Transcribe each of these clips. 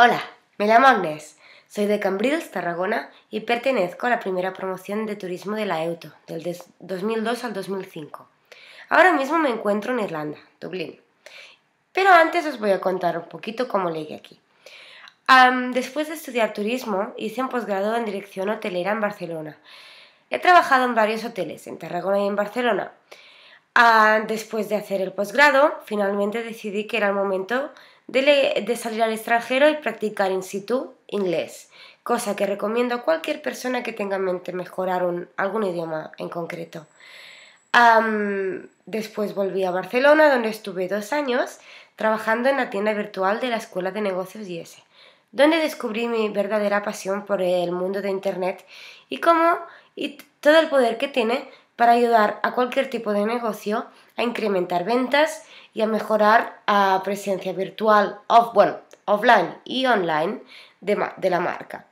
Hola, me llamo Agnes, soy de Cambrils, Tarragona, y pertenezco a la primera promoción de turismo de la EUTO, del 2002 al 2005. Ahora mismo me encuentro en Irlanda, Dublín. Pero antes os voy a contar un poquito cómo llegué aquí. después de estudiar turismo, hice un posgrado en dirección hotelera en Barcelona. He trabajado en varios hoteles, en Tarragona y en Barcelona. Ah, después de hacer el posgrado, finalmente decidí que era el momento de, salir al extranjero y practicar in situ inglés, cosa que recomiendo a cualquier persona que tenga en mente mejorar algún idioma en concreto. después volví a Barcelona, donde estuve dos años trabajando en la tienda virtual de la Escuela de Negocios IS, donde descubrí mi verdadera pasión por el mundo de Internet y cómo y todo el poder que tiene para ayudar a cualquier tipo de negocio a incrementar ventas y a mejorar la presencia virtual, bueno, offline y online de, la marca.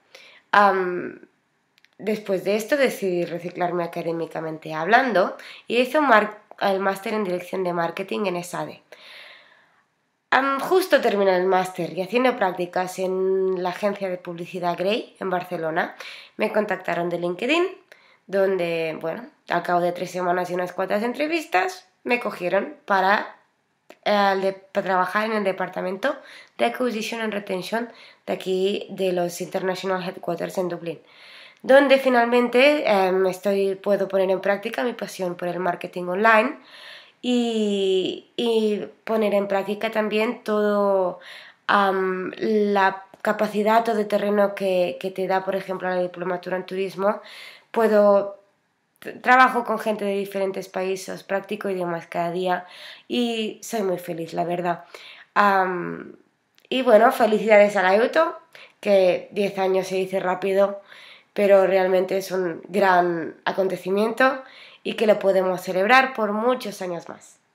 después de esto decidí reciclarme académicamente hablando y hice un el máster en dirección de marketing en ESADE. justo terminé el máster y haciendo prácticas en la agencia de publicidad Grey en Barcelona, me contactaron de LinkedIn donde, bueno, al cabo de tres semanas y unas cuantas entrevistas, me cogieron para, eh, para trabajar en el departamento de Acquisition and Retention de aquí, de los International Headquarters en Dublín, donde finalmente em, estoy, puedo poner en práctica mi pasión por el marketing online y, y poner en práctica también todo la capacidad o de terreno que, que te da, por ejemplo, la diplomatura en turismo puedo trabajo con gente de diferentes países, practico idiomas cada día y soy muy feliz, la verdad. y bueno, felicidades a la EUTO, que 10 años se dice rápido, pero realmente es un gran acontecimiento y que lo podemos celebrar por muchos años más.